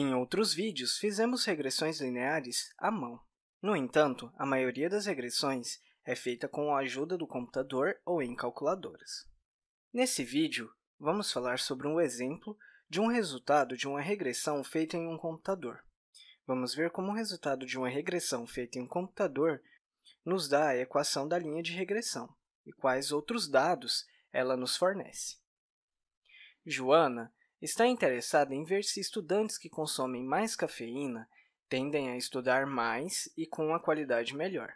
Em outros vídeos, fizemos regressões lineares à mão. No entanto, a maioria das regressões é feita com a ajuda do computador ou em calculadoras. Nesse vídeo, vamos falar sobre um exemplo de um resultado de uma regressão feita em um computador. Vamos ver como o resultado de uma regressão feita em um computador nos dá a equação da linha de regressão e quais outros dados ela nos fornece. Joana está interessada em ver se estudantes que consomem mais cafeína tendem a estudar mais e com uma qualidade melhor.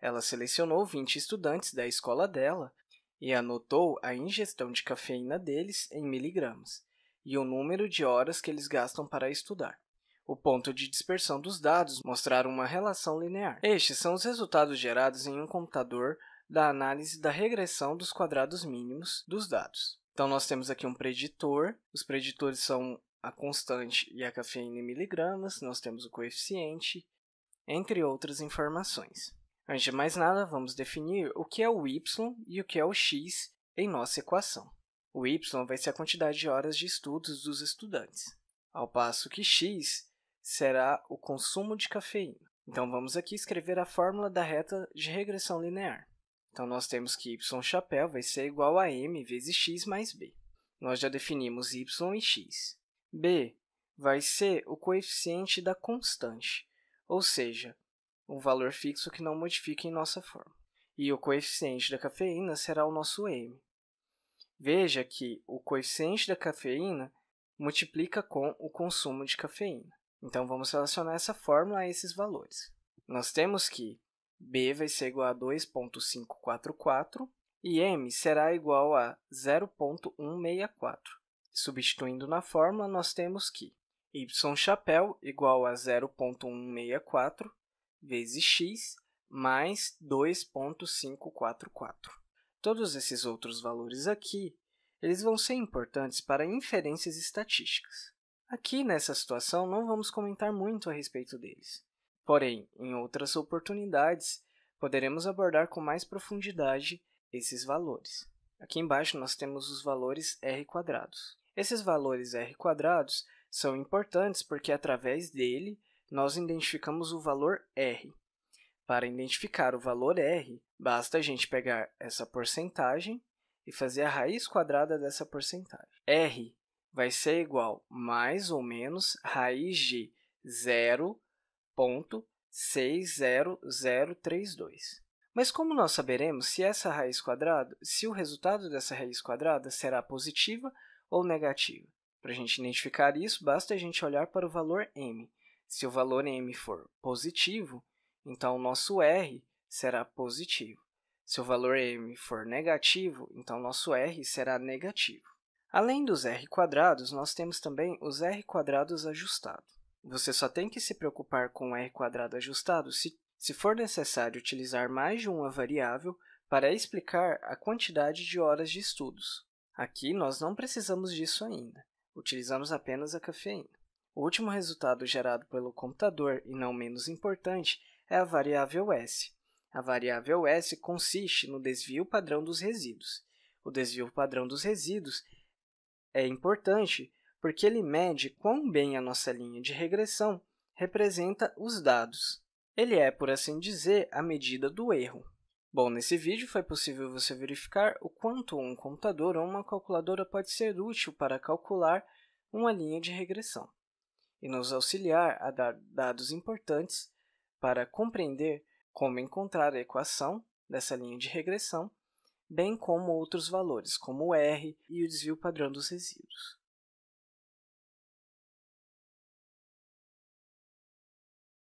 Ela selecionou 20 estudantes da escola dela e anotou a ingestão de cafeína deles em miligramas e o número de horas que eles gastam para estudar. O ponto de dispersão dos dados mostraram uma relação linear. Estes são os resultados gerados em um computador da análise da regressão dos quadrados mínimos dos dados. Então nós temos aqui um preditor. Os preditores são a constante e a cafeína em miligramas, nós temos o coeficiente, entre outras informações. Antes de mais nada, vamos definir o que é o y e o que é o x em nossa equação. O y vai ser a quantidade de horas de estudos dos estudantes, ao passo que x será o consumo de cafeína. Então, vamos aqui escrever a fórmula da reta de regressão linear. Então, nós temos que y chapéu vai ser igual a m vezes x mais b. Nós já definimos y e x. b vai ser o coeficiente da constante, ou seja, um valor fixo que não modifica em nossa forma. E o coeficiente da cafeína será o nosso m. Veja que o coeficiente da cafeína multiplica com o consumo de cafeína. Então, vamos relacionar essa fórmula a esses valores. Nós temos que B vai ser igual a 2.544 e M será igual a 0.164. Substituindo na fórmula, nós temos que y chapéu igual a 0.164 vezes x mais 2.544. Todos esses outros valores aqui eles vão ser importantes para inferências estatísticas. Aqui, nessa situação, não vamos comentar muito a respeito deles. Porém, em outras oportunidades, poderemos abordar com mais profundidade esses valores. Aqui embaixo nós temos os valores R quadrados. Esses valores R quadrados são importantes porque através dele nós identificamos o valor R. Para identificar o valor R, basta a gente pegar essa porcentagem e fazer a raiz quadrada dessa porcentagem. R vai ser igual mais ou menos raiz de zero 0,60032. Mas como nós saberemos se essa raiz quadrada, se o resultado dessa raiz quadrada será positiva ou negativa? Para a gente identificar isso, basta a gente olhar para o valor m. Se o valor m for positivo, então o nosso r será positivo. Se o valor m for negativo, então o nosso r será negativo. Além dos r quadrados, nós temos também os r quadrados ajustados. Você só tem que se preocupar com r ajustado se, se for necessário utilizar mais de uma variável para explicar a quantidade de horas de estudos. Aqui, nós não precisamos disso ainda. Utilizamos apenas a cafeína. O último resultado gerado pelo computador, e não menos importante, é a variável S. A variável S consiste no desvio padrão dos resíduos. O desvio padrão dos resíduos é importante porque ele mede quão bem a nossa linha de regressão representa os dados. Ele é, por assim dizer, a medida do erro. Bom, nesse vídeo foi possível você verificar o quanto um computador ou uma calculadora pode ser útil para calcular uma linha de regressão e nos auxiliar a dar dados importantes para compreender como encontrar a equação dessa linha de regressão, bem como outros valores, como o R e o desvio padrão dos resíduos.